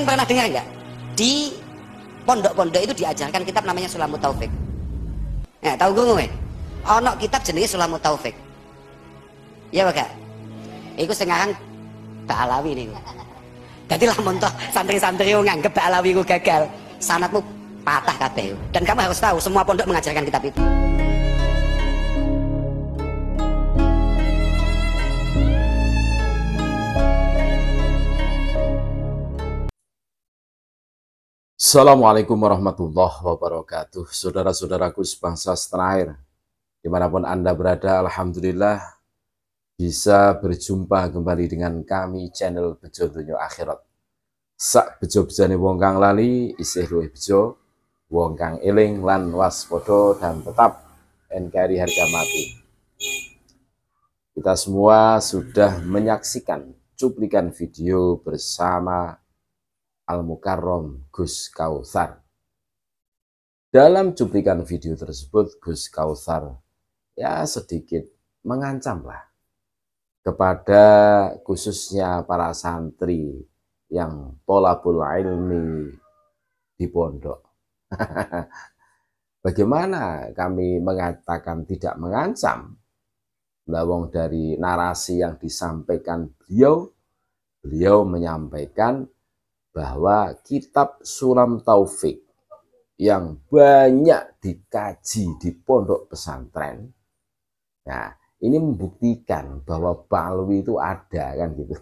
Kalian pernah dengar nggak? Di pondok-pondok itu diajarkan kitab namanya sulamu Taufik. Nah, tahu gue nggak? Ono kitab jenis sulamu Taufik. Ya baga. itu sekarang Pak Alawi nih. Jadi lah montoh santri-santri yang nganggep Pak Alawi gue gagal, sanatmu patah kabeh. Dan kamu harus tahu semua pondok mengajarkan kitab itu. Assalamualaikum warahmatullahi wabarakatuh. Saudara-saudaraku sebangsa setanah air, dimanapun Anda berada, Alhamdulillah bisa berjumpa kembali dengan kami channel Bejo Dunia Akhirat. Sak bejo bejane wong kang lali, isih luwih bejo, wong kang eling lan waspodo dan tetap NKRI harga mati. Kita semua sudah menyaksikan cuplikan video bersama Al-Mukarram Gus Kausar. Dalam cuplikan video tersebut Gus Kausar ya sedikit mengancamlah kepada khususnya para santri yang tolabul ilmi di pondok. Bagaimana kami mengatakan tidak mengancam? Lawang dari narasi yang disampaikan beliau, beliau menyampaikan bahwa kitab Sulam Taufik yang banyak dikaji di pondok pesantren. Nah, ini membuktikan bahwa Balwi itu ada kan gitu.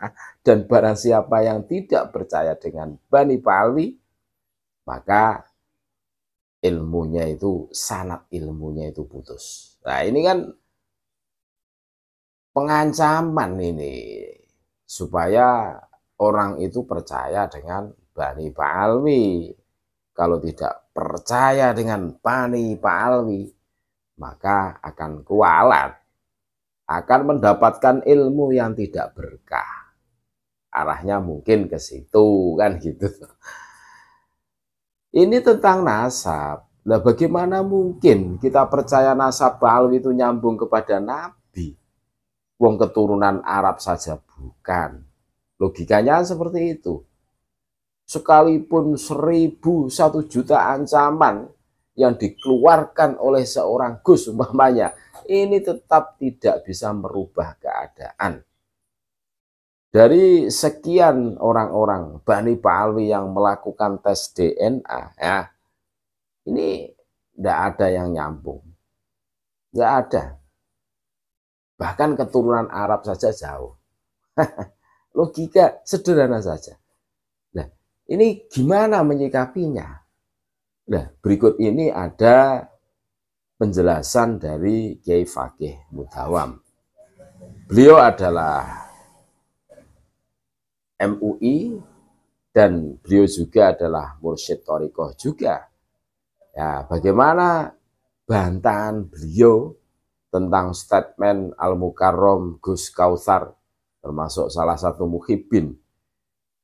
Dan barang siapa yang tidak percaya dengan Bani Balwi, maka ilmunya itu sanak ilmunya itu putus. Nah, ini kan pengancaman ini supaya orang itu percaya dengan Bani Pak Alwi. Kalau tidak percaya dengan Bani Pak Alwi, maka akan kualat, akan mendapatkan ilmu yang tidak berkah. Arahnya mungkin ke situ kan gitu. Ini tentang nasab. Nah, bagaimana mungkin kita percaya nasab Alwi itu nyambung kepada Nabi? Wong keturunan Arab saja bukan Logikanya seperti itu. Sekalipun seribu, satu juta ancaman yang dikeluarkan oleh seorang Gus umpamanya, ini tetap tidak bisa merubah keadaan. Dari sekian orang-orang Bani Palwi yang melakukan tes DNA, ya, ini tidak ada yang nyambung. Tidak ada. Bahkan keturunan Arab saja jauh. logika sederhana saja. Nah, ini gimana menyikapinya? Nah, berikut ini ada penjelasan dari Kiai Fakih Mudawam. Beliau adalah MUI dan beliau juga adalah mursyid Torikoh juga. Ya, bagaimana bantahan beliau tentang statement Al-Mukarram Gus Kausar? termasuk salah satu muhibin.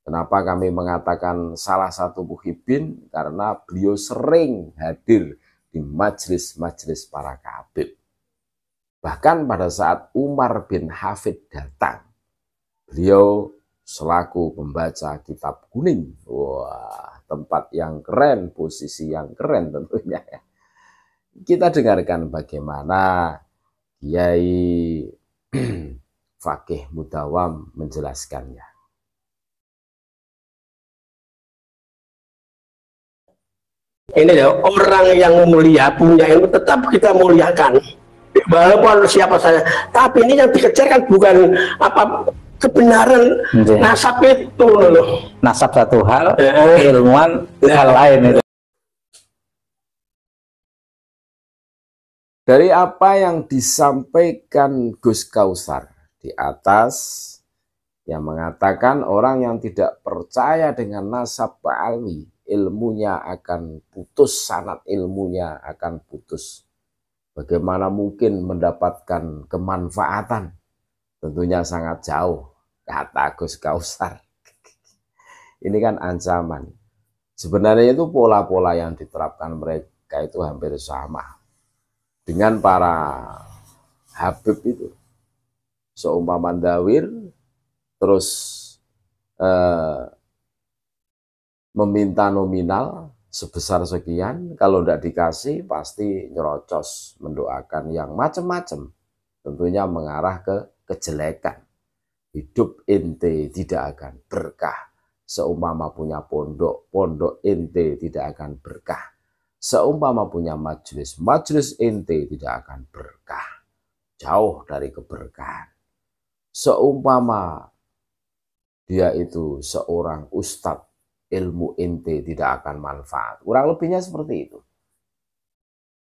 Kenapa kami mengatakan salah satu muhibin? Karena beliau sering hadir di majelis-majelis para kabib. Bahkan pada saat Umar bin Hafid datang, beliau selaku pembaca kitab kuning. Wah, tempat yang keren, posisi yang keren tentunya ya. Kita dengarkan bagaimana Kiai Fakih Mudawam menjelaskannya. Ini ya, orang yang mulia punya ilmu tetap kita muliakan. Walaupun siapa saja. Tapi ini yang dikejar kan bukan apa kebenaran Jadi, iya. nasab itu loh. Nasab satu hal, iya. eh, ilmuwan eh, iya. hal lain itu. Dari apa yang disampaikan Gus Kausar, di atas yang mengatakan orang yang tidak percaya dengan nasab ba'alwi, ilmunya akan putus, sanat ilmunya akan putus. Bagaimana mungkin mendapatkan kemanfaatan? Tentunya sangat jauh, kata Gus Kausar. Ini kan ancaman. Sebenarnya itu pola-pola yang diterapkan mereka itu hampir sama dengan para Habib itu seumpama dawir terus eh, meminta nominal sebesar sekian kalau tidak dikasih pasti nyerocos mendoakan yang macam-macam tentunya mengarah ke kejelekan hidup inti tidak akan berkah seumpama punya pondok pondok inti tidak akan berkah seumpama punya majelis majelis inti tidak akan berkah jauh dari keberkahan Seumpama dia itu seorang ustadz, ilmu inti tidak akan manfaat. Kurang lebihnya seperti itu.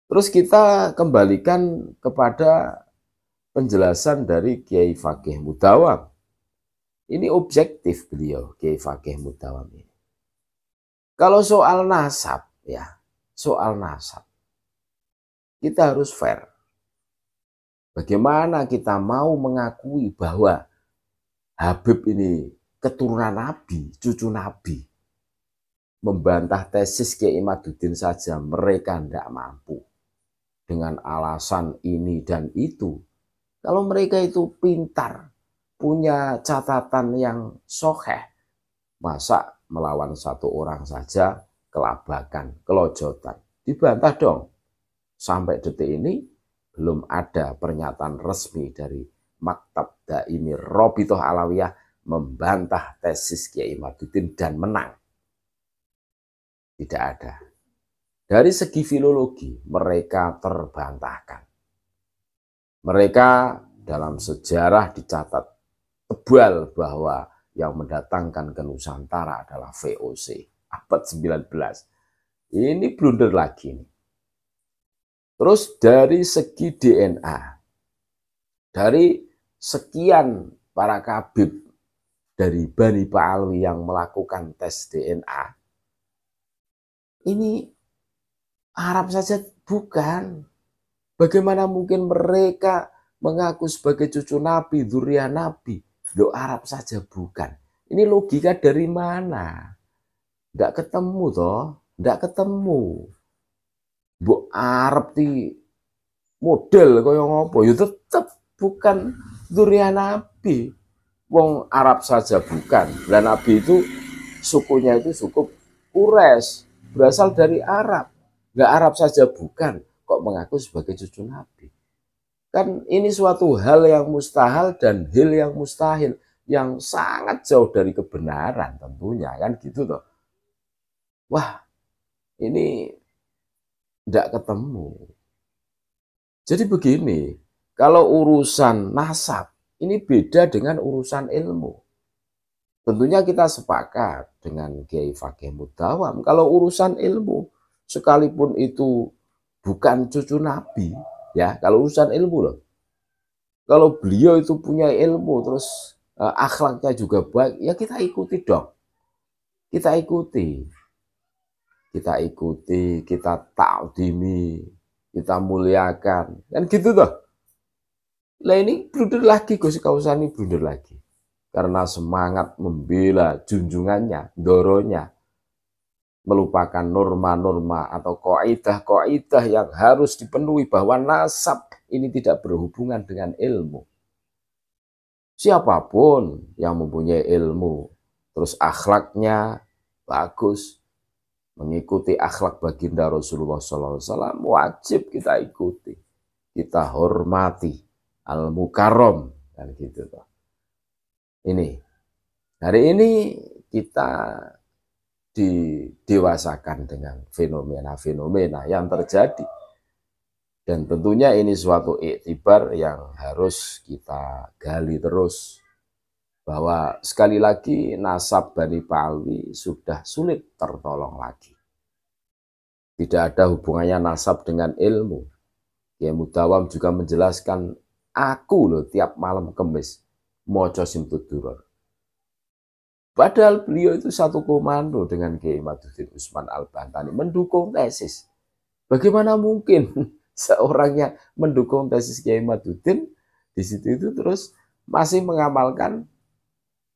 Terus kita kembalikan kepada penjelasan dari Kiai Fakih Mudawam. Ini objektif beliau, Kiai Fakih Mudawam ini. Kalau soal nasab, ya, soal nasab, kita harus fair. Bagaimana kita mau mengakui bahwa Habib ini keturunan Nabi, cucu Nabi. Membantah tesis Kiai Imaduddin saja mereka tidak mampu. Dengan alasan ini dan itu. Kalau mereka itu pintar, punya catatan yang soheh, masa melawan satu orang saja kelabakan, kelojotan. Dibantah dong. Sampai detik ini belum ada pernyataan resmi dari Maktab Daimi Robitoh Alawiyah membantah tesis Kiai Madudin dan menang. Tidak ada. Dari segi filologi, mereka terbantahkan. Mereka dalam sejarah dicatat tebal bahwa yang mendatangkan ke Nusantara adalah VOC abad 19. Ini blunder lagi. Nih. Terus dari segi DNA, dari sekian para kabib dari Bani Pak yang melakukan tes DNA, ini Arab saja bukan. Bagaimana mungkin mereka mengaku sebagai cucu Nabi, Durya Nabi? Lo Arab saja bukan. Ini logika dari mana? Tidak ketemu toh, tidak ketemu bu Arab ti model yang ngopo ya tetep bukan durian nabi wong Arab saja bukan dan nabi itu sukunya itu suku kures berasal dari Arab nggak Arab saja bukan kok mengaku sebagai cucu nabi kan ini suatu hal yang mustahil dan hal yang mustahil yang sangat jauh dari kebenaran tentunya kan gitu toh wah ini tidak ketemu. Jadi begini, kalau urusan nasab ini beda dengan urusan ilmu. Tentunya kita sepakat dengan Kiai Fakih Mudawam. Kalau urusan ilmu, sekalipun itu bukan cucu Nabi, ya kalau urusan ilmu loh. Kalau beliau itu punya ilmu, terus eh, akhlaknya juga baik, ya kita ikuti dong. Kita ikuti kita ikuti, kita taudimi kita muliakan. Kan gitu toh. nah ini blunder lagi Gus Kausani blunder lagi. Karena semangat membela junjungannya, doronya melupakan norma-norma atau kaidah-kaidah yang harus dipenuhi bahwa nasab ini tidak berhubungan dengan ilmu. Siapapun yang mempunyai ilmu, terus akhlaknya bagus, mengikuti akhlak baginda Rasulullah SAW wajib kita ikuti, kita hormati al mukarom dan gitu toh. Ini hari ini kita didewasakan dengan fenomena-fenomena yang terjadi dan tentunya ini suatu iktibar yang harus kita gali terus bahwa sekali lagi nasab Bani Pawi sudah sulit tertolong lagi. Tidak ada hubungannya nasab dengan ilmu. Kiai Mudawam juga menjelaskan, aku loh tiap malam kemis, mojo simtuduron. Padahal beliau itu satu komando dengan Kiai Maduddin Usman Al-Bantani, mendukung tesis. Bagaimana mungkin seorang yang mendukung tesis Kiai Maduddin, di situ itu terus masih mengamalkan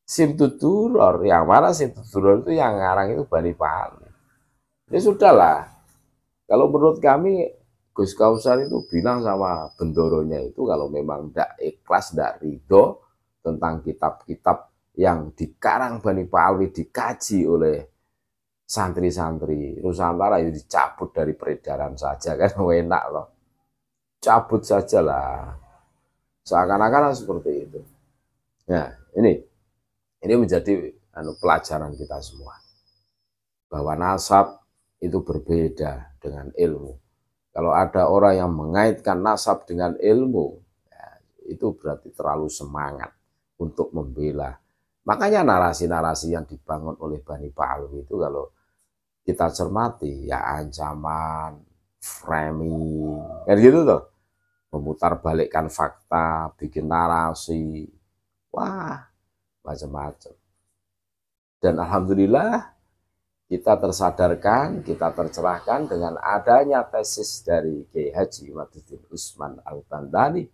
Simtuturor yang mana Simtuturor itu yang ngarang itu Bani Pali. Ya sudahlah. Kalau menurut kami Gus Kausar itu bilang sama bendoronya itu kalau memang tidak ikhlas, tidak ridho tentang kitab-kitab yang dikarang Bani Palwi dikaji oleh santri-santri Nusantara itu ya dicabut dari peredaran saja kan enak loh cabut sajalah seakan-akan seperti itu nah ini ini menjadi anu, pelajaran kita semua. Bahwa nasab itu berbeda dengan ilmu. Kalau ada orang yang mengaitkan nasab dengan ilmu, ya, itu berarti terlalu semangat untuk membela. Makanya narasi-narasi yang dibangun oleh Bani Palwi itu kalau kita cermati, ya ancaman, framing, kayak gitu tuh memutar balikkan fakta, bikin narasi. Wah, macam-macam. Dan alhamdulillah kita tersadarkan, kita tercerahkan dengan adanya tesis dari Kiai Haji Usman al tandani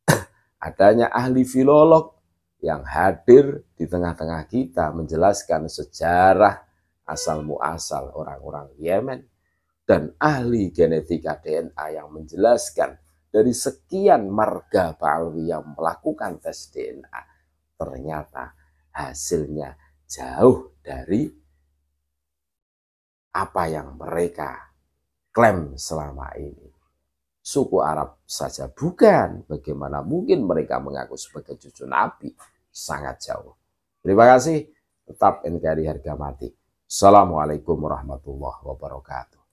adanya ahli filolog yang hadir di tengah-tengah kita menjelaskan sejarah asal muasal orang-orang Yemen dan ahli genetika DNA yang menjelaskan dari sekian marga Alwi yang melakukan tes DNA ternyata hasilnya jauh dari apa yang mereka klaim selama ini. Suku Arab saja bukan, bagaimana mungkin mereka mengaku sebagai cucu Nabi? Sangat jauh. Terima kasih, tetap NKRI harga mati. Assalamualaikum warahmatullahi wabarakatuh.